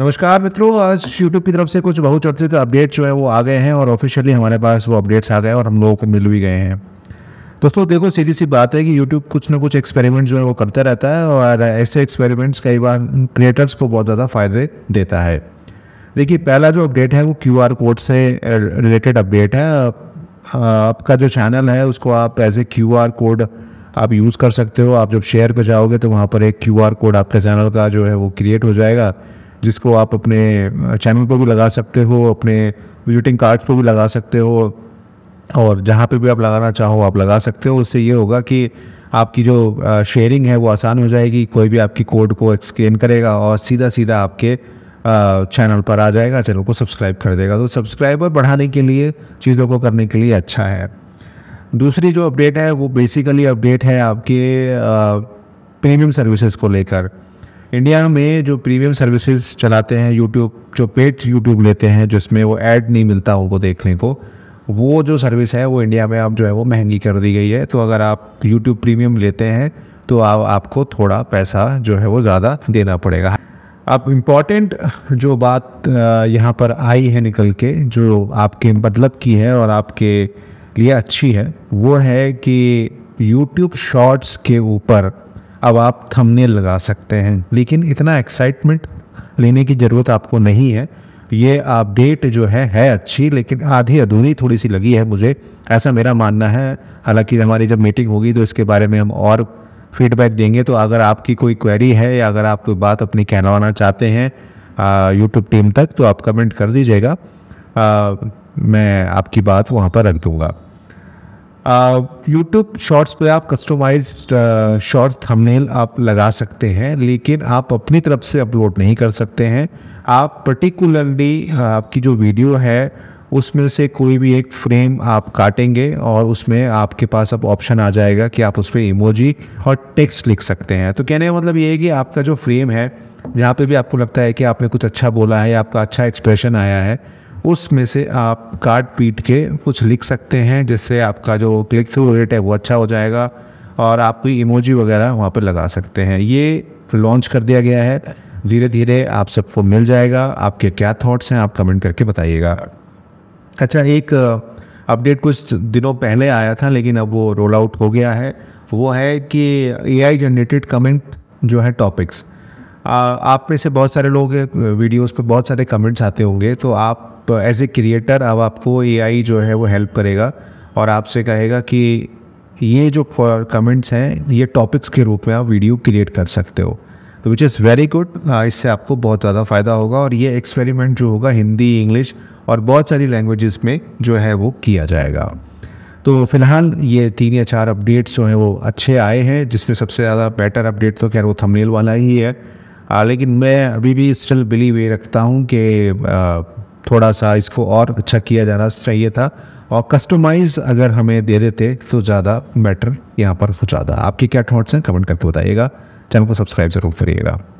नमस्कार मित्रों आज यूट्यूब की तरफ से कुछ बहुचर्चित अपडेट जो है वो आ गए हैं और ऑफिशियली हमारे पास वो अपडेट्स आ गए और हम लोगों को मिल भी गए हैं दोस्तों देखो सीधी सी बात है कि यूट्यूब कुछ ना कुछ एक्सपेरिमेंट जो है वो करता रहता है और ऐसे एक्सपेरिमेंट्स कई बार क्रिएटर्स को बहुत ज़्यादा फायदे देता है देखिए पहला जो अपडेट है वो क्यू कोड से रिलेटेड अपडेट है आपका जो चैनल है उसको आप एज ए क्यू कोड आप यूज़ कर सकते हो आप जब शेयर पर जाओगे तो वहाँ पर एक क्यू कोड आपके चैनल का जो है वो क्रिएट हो जाएगा जिसको आप अपने चैनल पर भी लगा सकते हो अपने विजिटिंग कार्ड्स पर भी लगा सकते हो और जहाँ पे भी आप लगाना चाहो आप लगा सकते हो उससे ये होगा कि आपकी जो शेयरिंग है वो आसान हो जाएगी कोई भी आपकी कोड को स्कैन करेगा और सीधा सीधा आपके चैनल पर आ जाएगा चैनल को सब्सक्राइब कर देगा तो सब्सक्राइबर बढ़ाने के लिए चीज़ों को करने के लिए अच्छा है दूसरी जो अपडेट है वो बेसिकली अपडेट है आपके प्रीमियम सर्विसेज को लेकर इंडिया में जो प्रीमियम सर्विसेज चलाते हैं यूट्यूब जो पेड यूट्यूब लेते हैं जिसमें वो ऐड नहीं मिलता उनको देखने को वो जो सर्विस है वो इंडिया में अब जो है वो महंगी कर दी गई है तो अगर आप यूट्यूब प्रीमियम लेते हैं तो आप, आपको थोड़ा पैसा जो है वो ज़्यादा देना पड़ेगा अब इम्पॉर्टेंट जो बात यहाँ पर आई है निकल के जो आपके मतलब की है और आपके लिए अच्छी है वो है कि यूट्यूब शॉर्ट्स के ऊपर अब आप थमने लगा सकते हैं लेकिन इतना एक्साइटमेंट लेने की ज़रूरत आपको नहीं है ये अपडेट जो है है अच्छी लेकिन आधी अधूरी थोड़ी सी लगी है मुझे ऐसा मेरा मानना है हालांकि हमारी जब मीटिंग होगी तो इसके बारे में हम और फीडबैक देंगे तो अगर आपकी कोई क्वेरी है या अगर आप कोई बात अपनी कहलवाना चाहते हैं यूट्यूब टीम तक तो आप कमेंट कर दीजिएगा मैं आपकी बात वहाँ पर रख दूँगा यूट्यूब शॉर्ट्स पे आप कस्टमाइज शॉर्ट थंबनेल आप लगा सकते हैं लेकिन आप अपनी तरफ से अपलोड नहीं कर सकते हैं आप पर्टिकुलरली आपकी जो वीडियो है उसमें से कोई भी एक फ्रेम आप काटेंगे और उसमें आपके पास अब ऑप्शन आ जाएगा कि आप उस पर इमोजी और टेक्स्ट लिख सकते हैं तो कहने का मतलब ये है कि आपका जो फ्रेम है जहाँ पे भी आपको लगता है कि आपने कुछ अच्छा बोला है या आपका अच्छा एक्सप्रेशन आया है उसमें से आप काट पीट के कुछ लिख सकते हैं जिससे आपका जो क्लिक थ्रू रेट है वो अच्छा हो जाएगा और आप कोई इमोजी वगैरह वहाँ पर लगा सकते हैं ये लॉन्च कर दिया गया है धीरे धीरे आप सबको मिल जाएगा आपके क्या थॉट्स हैं आप कमेंट करके बताइएगा अच्छा एक अपडेट कुछ दिनों पहले आया था लेकिन अब वो रोल आउट हो गया है वो है कि ए आई जनरेटेड कमेंट जो है टॉपिक्स आप में से बहुत सारे लोग वीडियोस पे बहुत सारे कमेंट्स आते होंगे तो आप एज ए क्रिएटर अब आपको ए जो है वो हेल्प करेगा और आपसे कहेगा कि ये जो कमेंट्स हैं ये टॉपिक्स के रूप में आप वीडियो क्रिएट कर सकते हो तो विच इज़ वेरी गुड इससे आपको बहुत ज़्यादा फ़ायदा होगा और ये एक्सपेरिमेंट जो होगा हिंदी इंग्लिश और बहुत सारी लैंग्वेजेस में जो है वो किया जाएगा तो फिलहाल ये तीन या चार अपडेट्स जो हैं वो अच्छे आए हैं जिसमें सबसे ज़्यादा बेटर अपडेट तो खैर वो थंबनेल वाला ही है आ, हाँ, लेकिन मैं अभी भी स्टिल बिलीव ये रखता हूँ कि हाँ, थोड़ा सा इसको और अच्छा किया जाना चाहिए था और कस्टमाइज अगर हमें दे देते तो ज़्यादा बेटर यहाँ पर हो जाता आपके क्या थाट्स हैं कमेंट करके बताइएगा चैनल को सब्सक्राइब जरूर करिएगा